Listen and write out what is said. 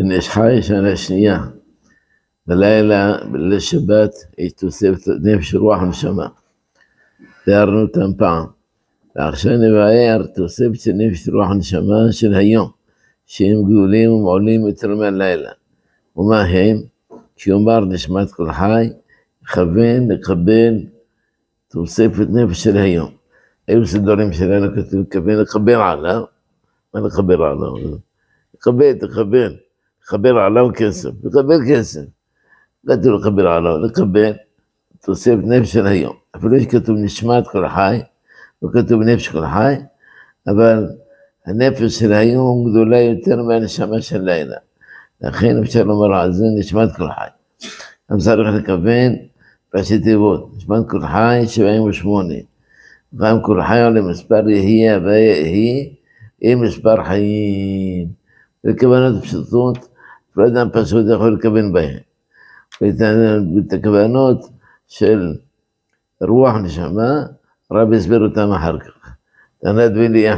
ונשחה על שנייה. בלילה, בליל שבת, יש תוספת נפש רוח נשמה. תיארנו אותם פעם. ועכשיו נבהר תוספת של נפש רוח נשמה של היום, שהם גאולים ומעולים יותר מהלילה. ומה הם? כשיאמר נשמת כל חי, לכוון, לקבל תוספת נפש של היום. היו סדורים שלנו כתוב, לכוון, לקבל עליו. מה לקבל עליו? לקבל, תקבל. قبل علاو كنسم قبل كنسم قلت له قبل علاو قبل تصيب نفس اليوم فلوش كتب نشمات كل حي وكتب نفس كل حي أبل نفس اليوم ذو لا يتنمى نشمة الليلة أخينا بشأن أمر عزين نشمات كل حي أم صارخ لكفين فاشي تيبوت نشمات كل حي شبعين وشموني فهم كل حي على مسبر هي بايئ هي إيه مسبر حيين الكبانات بشطوط ואדם פשוט יכול לכוון בהם. בתקוונות של רוח נשמה, רבי הסביר אותם אחר כך. תנא דבי לי